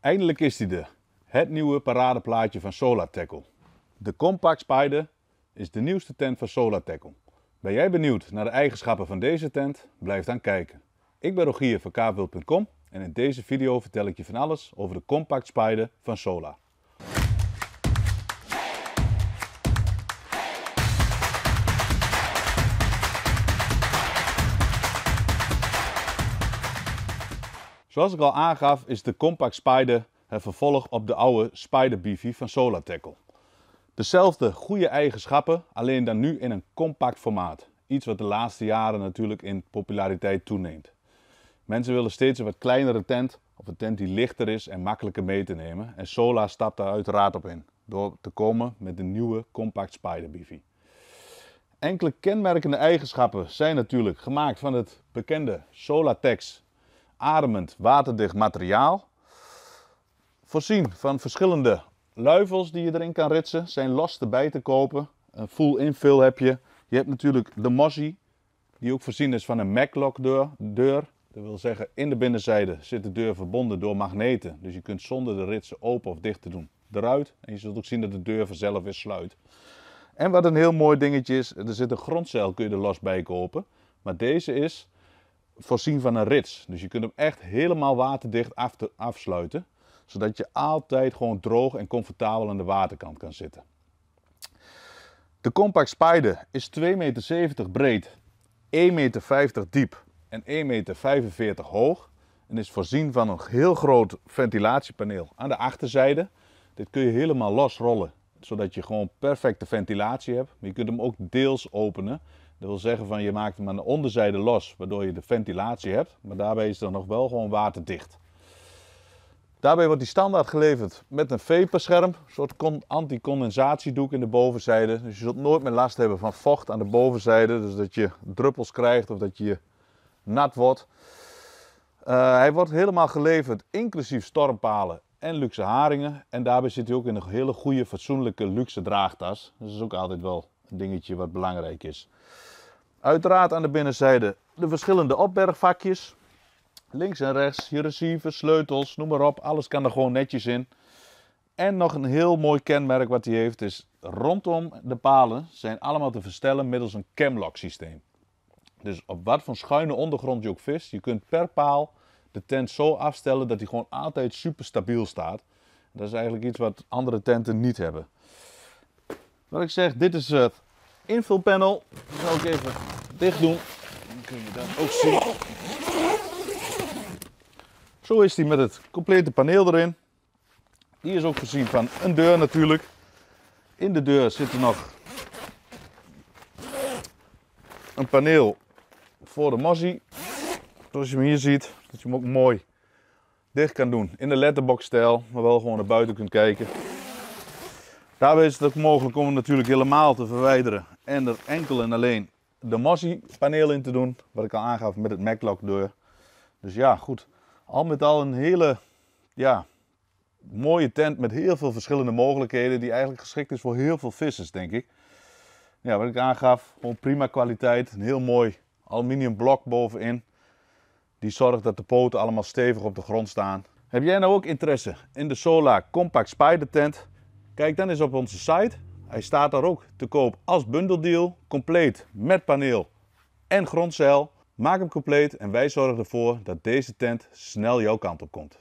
Eindelijk is hij er. Het nieuwe paradeplaatje van Solar Tackle. De Compact Spider is de nieuwste tent van Solar Tackle. Ben jij benieuwd naar de eigenschappen van deze tent? Blijf dan kijken. Ik ben Rogier van kaapwild.com en in deze video vertel ik je van alles over de Compact Spider van Solar. Zoals ik al aangaf is de Compact Spider het vervolg op de oude Spider Beefy van Solar Dezelfde goede eigenschappen, alleen dan nu in een compact formaat. Iets wat de laatste jaren natuurlijk in populariteit toeneemt. Mensen willen steeds een wat kleinere tent of een tent die lichter is en makkelijker mee te nemen. En Sola stapt daar uiteraard op in door te komen met de nieuwe Compact Spider Beefy. Enkele kenmerkende eigenschappen zijn natuurlijk gemaakt van het bekende Solatex ademend waterdicht materiaal. Voorzien van verschillende luifels die je erin kan ritsen. Zijn last erbij te kopen. Een full infill heb je. Je hebt natuurlijk de Mossi, die ook voorzien is van een Maclock deur, deur. Dat wil zeggen, in de binnenzijde zit de deur verbonden door magneten. Dus je kunt zonder de ritsen open of dicht te doen eruit. En je zult ook zien dat de deur vanzelf weer sluit. En wat een heel mooi dingetje is, er zit een grondzeil, kun je er los bij kopen. Maar deze is voorzien van een rits. Dus je kunt hem echt helemaal waterdicht afsluiten. Zodat je altijd gewoon droog en comfortabel aan de waterkant kan zitten. De Compact Spider is 2,70 meter breed, 1,50 meter diep en 1,45 meter hoog. En is voorzien van een heel groot ventilatiepaneel aan de achterzijde. Dit kun je helemaal losrollen, zodat je gewoon perfecte ventilatie hebt. Maar je kunt hem ook deels openen, dat wil zeggen van je maakt hem aan de onderzijde los, waardoor je de ventilatie hebt, maar daarbij is dan nog wel gewoon waterdicht. Daarbij wordt die standaard geleverd met een veperscherm, een soort anticondensatiedoek in de bovenzijde. Dus je zult nooit meer last hebben van vocht aan de bovenzijde, dus dat je druppels krijgt of dat je nat wordt. Eh, hij wordt helemaal geleverd, inclusief stormpalen en luxe haringen. En daarbij zit hij ook in een hele goede, fatsoenlijke, luxe draagtas. Dus dat is ook altijd wel een dingetje wat belangrijk is. Uiteraard aan de binnenzijde de verschillende opbergvakjes. Links en rechts, je receivers, sleutels, noem maar op. Alles kan er gewoon netjes in. En nog een heel mooi kenmerk wat hij heeft is rondom de palen zijn allemaal te verstellen middels een camlock systeem. Dus op wat voor schuine ondergrond je ook vist, je kunt per paal de tent zo afstellen dat hij gewoon altijd super stabiel staat. Dat is eigenlijk iets wat andere tenten niet hebben. Wat ik zeg, dit is het invulpanel. Dat zal ik even dicht doen. Dan kun je dat ook zien. Zo is die met het complete paneel erin. Die is ook voorzien van een deur natuurlijk. In de deur zit er nog een paneel voor de Mozzie. Zoals je hem hier ziet, dat je hem ook mooi dicht kan doen in de letterbox stijl, maar wel gewoon naar buiten kunt kijken. Daarbij is het ook mogelijk om het natuurlijk helemaal te verwijderen en er enkel en alleen de massiepaneel in te doen, wat ik al aangaf met het MacLock deur. Dus ja, goed. Al met al een hele ja, mooie tent met heel veel verschillende mogelijkheden die eigenlijk geschikt is voor heel veel vissers, denk ik. Ja, wat ik aangaf, gewoon prima kwaliteit. Een heel mooi aluminium blok bovenin. Die zorgt dat de poten allemaal stevig op de grond staan. Heb jij nou ook interesse in de Sola Compact Spider Tent? Kijk dan eens op onze site. Hij staat daar ook te koop als bundeldeal, compleet met paneel en grondzeil. Maak hem compleet en wij zorgen ervoor dat deze tent snel jouw kant op komt.